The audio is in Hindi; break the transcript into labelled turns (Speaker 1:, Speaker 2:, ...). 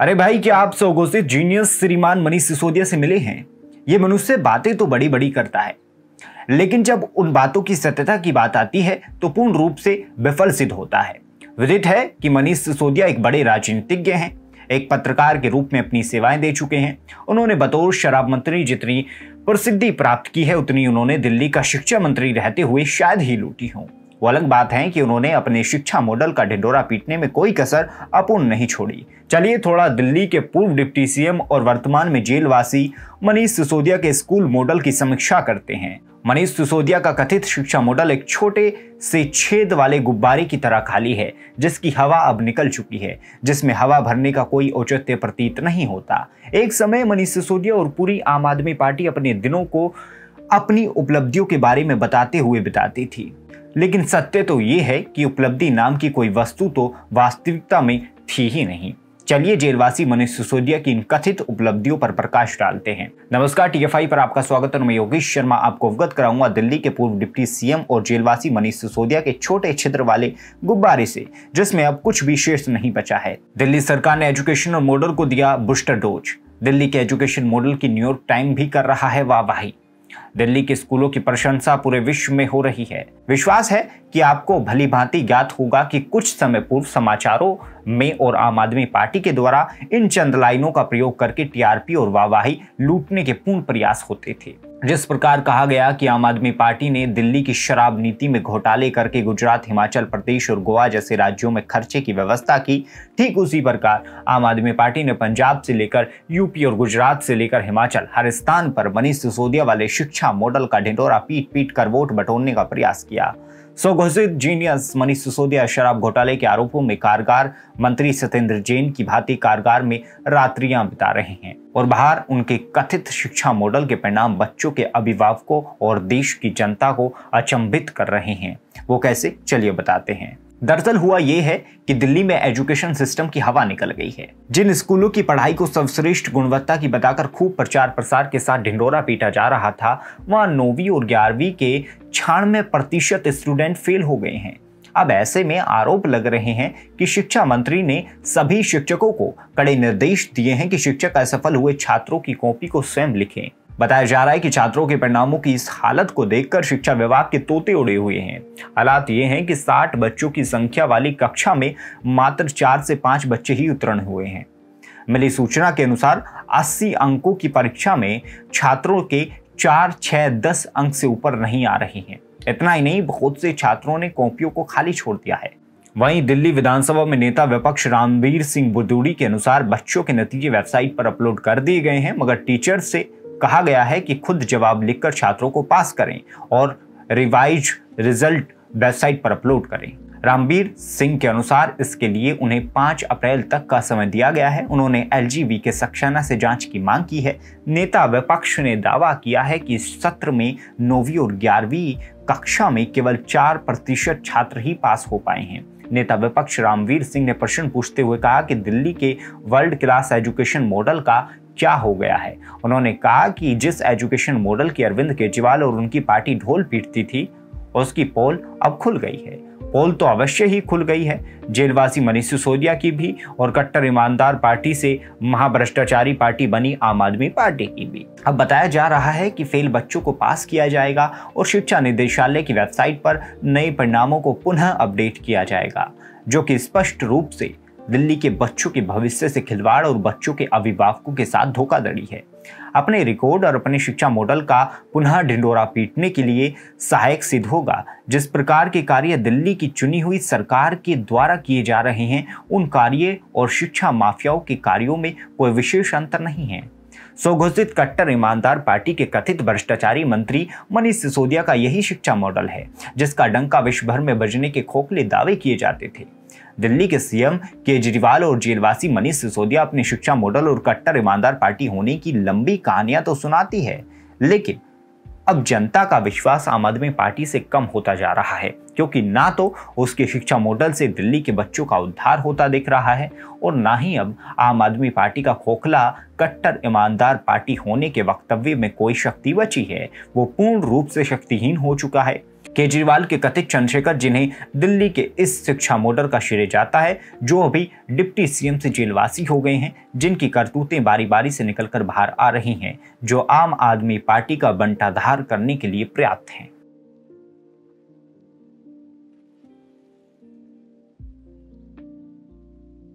Speaker 1: अरे भाई क्या आप सौगो से जीनियस श्रीमान मनीष सिसोदिया से मिले हैं ये मनुष्य बातें तो बड़ी बड़ी करता है लेकिन जब उन बातों की सत्यता की बात आती है तो पूर्ण रूप से विफल सिद्ध होता है विदित है कि मनीष सिसोदिया एक बड़े राजनीतिज्ञ हैं एक पत्रकार के रूप में अपनी सेवाएं दे चुके हैं उन्होंने बतौर शराब मंत्री जितनी प्रसिद्धि प्राप्त की है उतनी उन्होंने दिल्ली का शिक्षा मंत्री रहते हुए शायद ही लूटी हों वो अलग बात है कि उन्होंने अपने शिक्षा मॉडल का ढिंडोरा पीटने में कोई कसर अपूर्ण नहीं छोड़ी चलिए थोड़ा दिल्ली के पूर्व डिप्टी सीएम और वर्तमान में जेलवासी मनीष सिसोदिया के स्कूल मॉडल की समीक्षा करते हैं मनीष सिसोदिया का कथित शिक्षा मॉडल एक छोटे से छेद वाले गुब्बारे की तरह खाली है जिसकी हवा अब निकल चुकी है जिसमें हवा भरने का कोई औचित्य प्रतीत नहीं होता एक समय मनीष सिसोदिया और पूरी आम आदमी पार्टी अपने दिनों को अपनी उपलब्धियों के बारे में बताते हुए बिताती थी लेकिन सत्य तो ये है कि उपलब्धि नाम की कोई वस्तु तो वास्तविकता में थी ही नहीं चलिए जेलवासी मनीष सिसोदिया की इन कथित उपलब्धियों पर प्रकाश डालते हैं नमस्कार टीएफआई पर आपका स्वागत है मैं योगेश शर्मा आपको अवगत कराऊंगा दिल्ली के पूर्व डिप्टी सीएम और जेलवासी मनीष सिसोदिया के छोटे छिद्र वाले गुब्बारे से जिसमें अब कुछ भी शेष नहीं बचा है दिल्ली सरकार ने एजुकेशन और मॉडल को दिया बूस्टर डोज दिल्ली के एजुकेशन मॉडल की न्यूयॉर्क टाइम भी कर रहा है वाहवाही दिल्ली के स्कूलों की प्रशंसा पूरे विश्व में हो रही है विश्वास है कि आपको भली भांति ज्ञात होगा कि कुछ समय पूर्व समाचारों में और आम आदमी पार्टी के द्वारा इन चंद लाइनों का प्रयोग करके टीआरपी और वाहवाही लूटने के पूर्ण प्रयास होते थे जिस प्रकार कहा गया कि आम आदमी पार्टी ने दिल्ली की शराब नीति में घोटाले करके गुजरात हिमाचल प्रदेश और गोवा जैसे राज्यों में खर्चे की व्यवस्था की ठीक उसी प्रकार आम आदमी पार्टी ने पंजाब से लेकर यूपी और गुजरात से लेकर हिमाचल हर स्थान पर मनीष सिसोदिया वाले शिक्षा मॉडल का ढिंडोरा पीट पीट कर वोट बटोरने का प्रयास किया सो घोषित जीनियस मनीष सिसोदिया शराब घोटाले के आरोपों में कारगार मंत्री सत्येंद्र जैन की भांति कारगार में रात्रियां बिता रहे हैं और बाहर उनके कथित शिक्षा मॉडल के परिणाम बच्चों के अभिभावकों और देश की जनता को अचंभित कर रहे हैं वो कैसे चलिए बताते हैं दरअसल हुआ यह है कि दिल्ली में एजुकेशन सिस्टम की हवा निकल गई है जिन स्कूलों की पढ़ाई को सर्वश्रेष्ठ गुणवत्ता की बताकर खूब प्रचार प्रसार के साथ ढिंडोरा पीटा जा रहा था वहां नौवीं और ग्यारहवीं के छियानवे प्रतिशत स्टूडेंट फेल हो गए हैं अब ऐसे में आरोप लग रहे हैं कि शिक्षा मंत्री ने सभी शिक्षकों को कड़े निर्देश दिए हैं कि शिक्षक असफल हुए छात्रों की कॉपी को स्वयं लिखें बताया जा रहा है कि छात्रों के परिणामों की इस हालत को देखकर शिक्षा विभाग के तोते उड़े हुए हैं हालात ये हैं कि 60 बच्चों की संख्या वाली कक्षा में मात्र चार से पांच बच्चे ही उत्तीर्ण हुए हैं मिली सूचना के अनुसार 80 अंकों की परीक्षा में छात्रों के चार छः दस अंक से ऊपर नहीं आ रहे हैं इतना ही नहीं बहुत से छात्रों ने कॉपियों को खाली छोड़ दिया है वहीं दिल्ली विधानसभा में नेता विपक्ष रामवीर सिंह बुदूड़ी के अनुसार बच्चों के नतीजे वेबसाइट पर अपलोड कर दिए गए हैं मगर टीचर से कहा गया है कि खुद जवाब लिखकर छात्रों को पास करें और रिवाइज रिजल्ट वेबसाइट पर अपलोड करें रामबीर सिंह के अनुसार इसके लिए उन्हें 5 अप्रैल तक का समय दिया गया है उन्होंने एल के सक्षाना से जांच की मांग की है नेता विपक्ष ने दावा किया है कि सत्र में नौवीं और ग्यारहवीं कक्षा में केवल चार प्रतिशत छात्र ही पास हो पाए हैं नेता विपक्ष रामवीर सिंह ने प्रश्न पूछते हुए कहा कि दिल्ली के वर्ल्ड क्लास एजुकेशन मॉडल का क्या हो गया है उन्होंने कहा कि जिस एजुकेशन मॉडल की अरविंद केजरीवाल और उनकी पार्टी ढोल पीटती थी उसकी पोल अब खुल गई है पोल तो अवश्य ही खुल गई है जेलवासी मनीष सिसोदिया की भी और कट्टर ईमानदार पार्टी से महाभ्रष्टाचारी पार्टी बनी आम आदमी पार्टी की भी अब बताया जा रहा है कि फेल बच्चों को पास किया जाएगा और शिक्षा निदेशालय की वेबसाइट पर नए परिणामों को पुनः अपडेट किया जाएगा जो कि स्पष्ट रूप से दिल्ली के बच्चों के भविष्य से खिलवाड़ और बच्चों के अभिभावकों के साथ धोखाधड़ी है अपने रिकॉर्ड और अपने शिक्षा मॉडल का पुनः ढिंडोरा पीटने के लिए सहायक सिद्ध होगा जिस प्रकार के कार्य दिल्ली की चुनी हुई सरकार के द्वारा किए जा रहे हैं उन कार्य और शिक्षा माफियाओं के कार्यों में कोई विशेष अंतर नहीं है स्वघोषित कट्टर ईमानदार पार्टी के कथित भ्रष्टाचारी मंत्री मनीष सिसोदिया का यही शिक्षा मॉडल है जिसका डंका विश्वभर में बजने के खोखले दावे किए जाते थे दिल्ली के सीएम केजरीवाल और जेलवासी मनीष सिसोदिया अपने शिक्षा मॉडल और कट्टर ईमानदार पार्टी होने की लंबी कहानियां तो सुनाती है लेकिन अब जनता का विश्वास आम आदमी पार्टी से कम होता जा रहा है क्योंकि ना तो उसके शिक्षा मॉडल से दिल्ली के बच्चों का उद्धार होता दिख रहा है और ना ही अब आम आदमी पार्टी का खोखला कट्टर ईमानदार पार्टी होने के वक्तव्य में कोई शक्ति बची है वो पूर्ण रूप से शक्तिहीन हो चुका है केजरीवाल के कथित चंद्रशेखर जिन्हें दिल्ली के इस शिक्षा मोडल का श्रेय जाता है जो अभी डिप्टी सीएम से जेलवासी हो गए हैं जिनकी करतूतें बारी बारी से निकलकर बाहर आ रही हैं जो आम आदमी पार्टी का बंटाधार करने के लिए पर्याप्त हैं